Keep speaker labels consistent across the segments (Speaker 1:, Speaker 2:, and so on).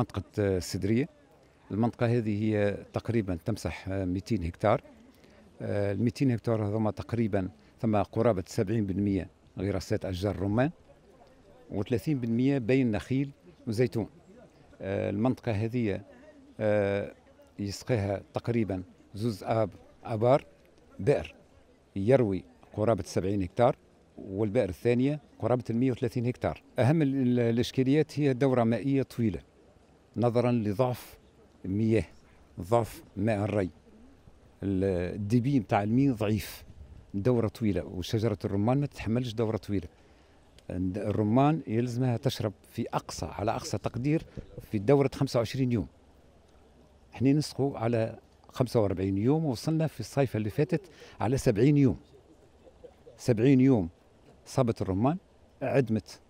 Speaker 1: منطقة السدرية آه، المنطقة هذه هي تقريبا تمسح 200 آه، هكتار آه، ال 200 هكتار هذوما تقريبا ثم قرابة 70% غراسات أشجار رمان و30% بين نخيل وزيتون المنطقة هذه يسقيها تقريبا زوز آب آبار بئر يروي قرابة 70 هكتار والبئر الثانية قرابة 130 هكتار أهم الإشكاليات هي دورة مائية طويلة نظرا لضعف المياه ضعف ماء الري الديبي نتاع بتاع ضعيف دورة طويلة وشجرة الرمان ما تتحملش دورة طويلة الرمان يلزمها تشرب في أقصى على أقصى تقدير في دورة 25 يوم احنا نسقوا على 45 يوم ووصلنا في الصيف اللي فاتت على 70 يوم 70 يوم صابت الرمان عدمت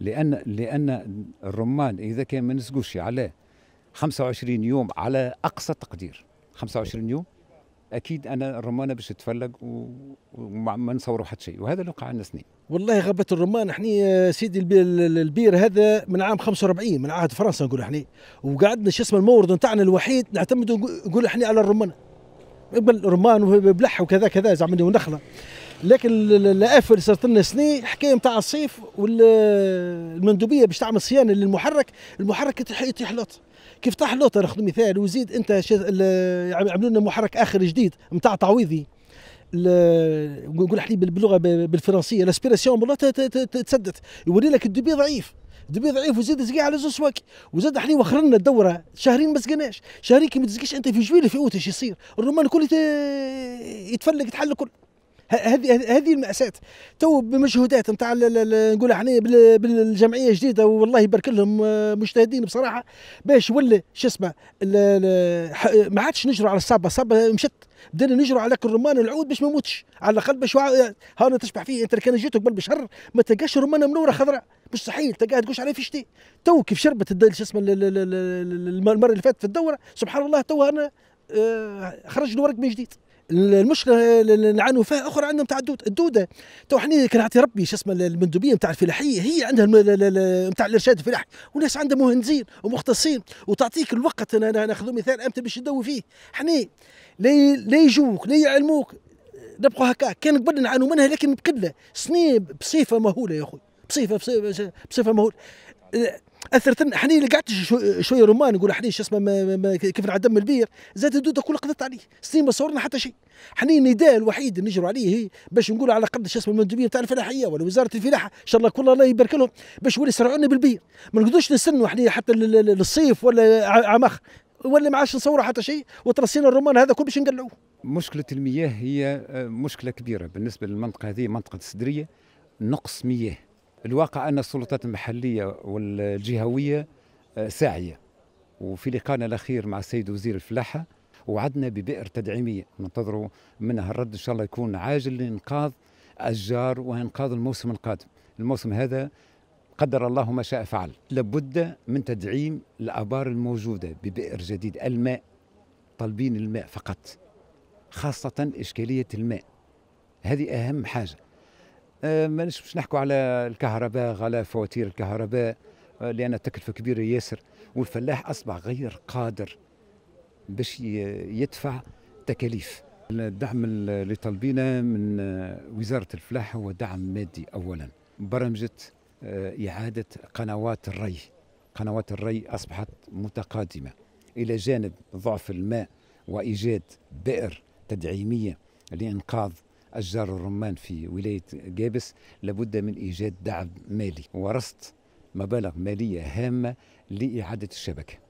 Speaker 1: لان لان الرمان اذا كان ما نسقوش على 25 يوم على اقصى تقدير 25 يوم اكيد انا الرمانه باش تفلق وما نصوروا حتى شيء وهذا اللي وقع عندنا سنين
Speaker 2: والله غابه الرمان احنا آه، سيدي البير هذا من عام 45 من عهد فرنسا نقول احنا وقعدنا شو اسمه المورد نتاعنا الوحيد نعتمد نقول احنا على الرمان قبل رمان وبلح وكذا كذا زعما ونخله لكن الافر صارت لنا سنين حكايه نتاع الصيف والمندوبيه باش تعمل صيانه للمحرك المحرك يطيح لوط كيف طاح لوط ناخذ مثال وزيد انت يعني عملوا لنا محرك اخر جديد نتاع تعويضي نقول حليب باللغه بالفرنسيه لاسبيراسيون تسدت يوري لك الدبي ضعيف دبي ضعيف وزيد زقي على زوج سواك وزاد احنا وخرنا الدوره شهرين ما زقناش شهرين كي ما تزقيش انت في جويل في اوت ايش يصير الرومان الكل يتفلق يتحل الكل هذه هذه المأساة تو بمجهودات نتاع نقولها احنا بالجمعية الجديدة والله يبارك لهم آه، مجتهدين بصراحة باش ولا شو اسمه ما عادش نجروا على الصابة الصابة مشت بدينا نجروا على الرمان والعود باش ما يموتش على الاقل باش هانا تشبح فيه انت كان جيتك قبل بشهر ما تلقاش رمانه منوره خضراء مستحيل تلقاها تقولش عليه في شتي تو كيف شربت شو اسمه المره اللي فاتت في الدوره سبحان الله تو انا آه، خرج الورق من جديد المشكله اللي نعانوا فيها اخرى عندنا نتاع الدوده تو حنا كنعطي ربي شو اسمه المندوبيه نتاع الفلاحيه هي عندها نتاع الارشاد الفلاحي وناس عندها مهندسين ومختصين وتعطيك الوقت انا ناخذ مثال امتى باش يدوي فيه حنا لا يجوك لا يعلموك نبقوا هكا كان قبل نعانوا منها لكن بقله سنين بصفه مهوله يا اخوي بصفه بصفه, بصفة مهوله اثرت حني قعدت شويه رومان نقول حني شو اسمه كيف نعدم البير زاد الدوده كلها قضت عليه سنين ما صورنا حتى شيء حني النداء الوحيد اللي نجروا عليه باش نقولوا على قد شو اسمه المندوبيه بتاع الفلاحيه ولا وزاره الفلاحه ان شاء الله كل الله يبارك لهم باش يولي يسرعونا بالبير ما نقدرش نستنوا حني حتى للصيف ولا عام اخر ولا ما عادش نصوروا حتى شيء وترسينا الرمان هذا كل باش نقلعوه
Speaker 1: مشكله المياه هي آه، مشكله كبيره بالنسبه للمنطقه هذه منطقه السدريه نقص مياه الواقع أن السلطات المحلية والجهوية آه، ساعية وفي لقائنا الأخير مع السيد وزير الفلاحة وعدنا ببئر تدعيمية ننتظروا منها الرد إن شاء الله يكون عاجل لإنقاذ أشجار وإنقاذ الموسم القادم الموسم هذا قدر الله ما شاء فعل لابد من تدعيم الآبار الموجودة ببئر جديد الماء طالبين الماء فقط خاصة إشكالية الماء هذه أهم حاجة آه، ما نجمش نحكوا على الكهرباء على فواتير الكهرباء آه، لان التكلفه كبيره ياسر والفلاح اصبح غير قادر باش يدفع تكاليف الدعم اللي طالبينا من آه، وزاره الفلاح هو دعم مادي اولا برمجه اعاده قنوات الري قنوات الري اصبحت متقادمه الى جانب ضعف الماء وايجاد بئر تدعيميه لانقاذ أشجار الرمان في ولاية جابس لابد من إيجاد دعم مالي ورصد مبالغ مالية هامة لإعادة الشبكة